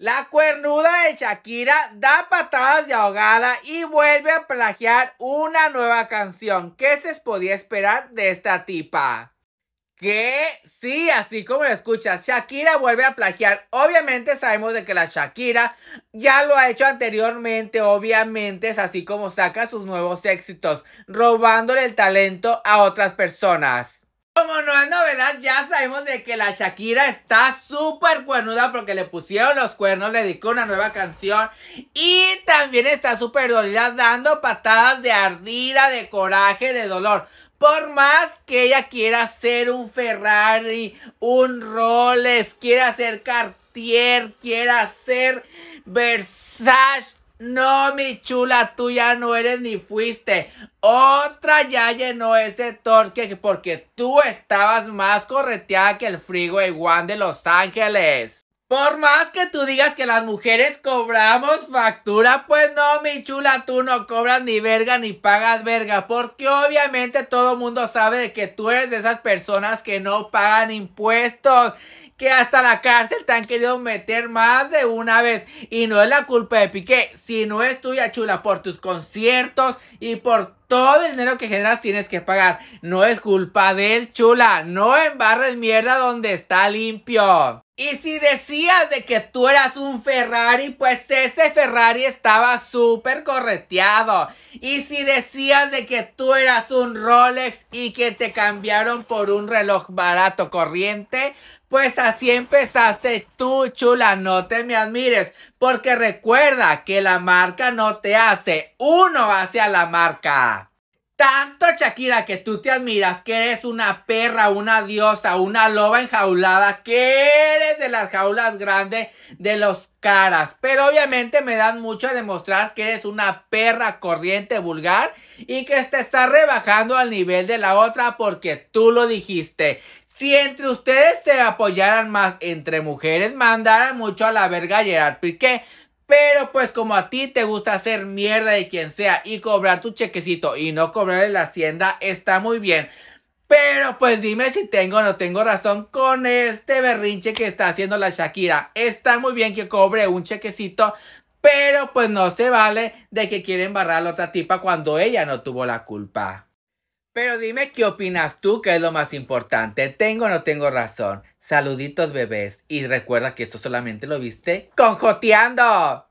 La cuernuda de Shakira da patadas de ahogada y vuelve a plagiar una nueva canción. ¿Qué se podía esperar de esta tipa? Que sí, así como lo escuchas, Shakira vuelve a plagiar. Obviamente sabemos de que la Shakira ya lo ha hecho anteriormente, obviamente es así como saca sus nuevos éxitos, robándole el talento a otras personas. Como no es novedad, ya sabemos de que la Shakira está súper cuernuda porque le pusieron los cuernos, le dedicó una nueva canción y también está súper dolida dando patadas de ardida, de coraje, de dolor. Por más que ella quiera ser un Ferrari, un Rolls, quiera ser Cartier, quiera ser Versace, no, mi chula, tú ya no eres ni fuiste. Otra ya llenó ese torque porque tú estabas más correteada que el frigo de Juan de Los Ángeles. Por más que tú digas que las mujeres cobramos factura, pues no, mi chula, tú no cobras ni verga ni pagas verga, porque obviamente todo mundo sabe que tú eres de esas personas que no pagan impuestos que hasta la cárcel te han querido meter más de una vez. Y no es la culpa de Piqué, sino es tuya, chula, por tus conciertos y por todo el dinero que generas tienes que pagar. No es culpa de él chula. No embarres mierda donde está limpio. Y si decías de que tú eras un Ferrari, pues ese Ferrari estaba súper correteado. Y si decías de que tú eras un Rolex y que te cambiaron por un reloj barato corriente, pues así empezaste tú, chula, no te me admires, porque recuerda que la marca no te hace, uno hacia la marca. Tan Shakira que tú te admiras, que eres una perra, una diosa, una loba enjaulada, que eres de las jaulas grandes de los caras. Pero obviamente me dan mucho a demostrar que eres una perra corriente vulgar y que te está rebajando al nivel de la otra porque tú lo dijiste. Si entre ustedes se apoyaran más entre mujeres, mandaran mucho a la verga a Gerard pero pues como a ti te gusta hacer mierda de quien sea y cobrar tu chequecito y no cobrarle la hacienda, está muy bien. Pero pues dime si tengo o no tengo razón con este berrinche que está haciendo la Shakira. Está muy bien que cobre un chequecito, pero pues no se vale de que quieren barrar a la otra tipa cuando ella no tuvo la culpa. Pero dime qué opinas tú, que es lo más importante. ¿Tengo o no tengo razón? Saluditos bebés. Y recuerda que esto solamente lo viste conjoteando.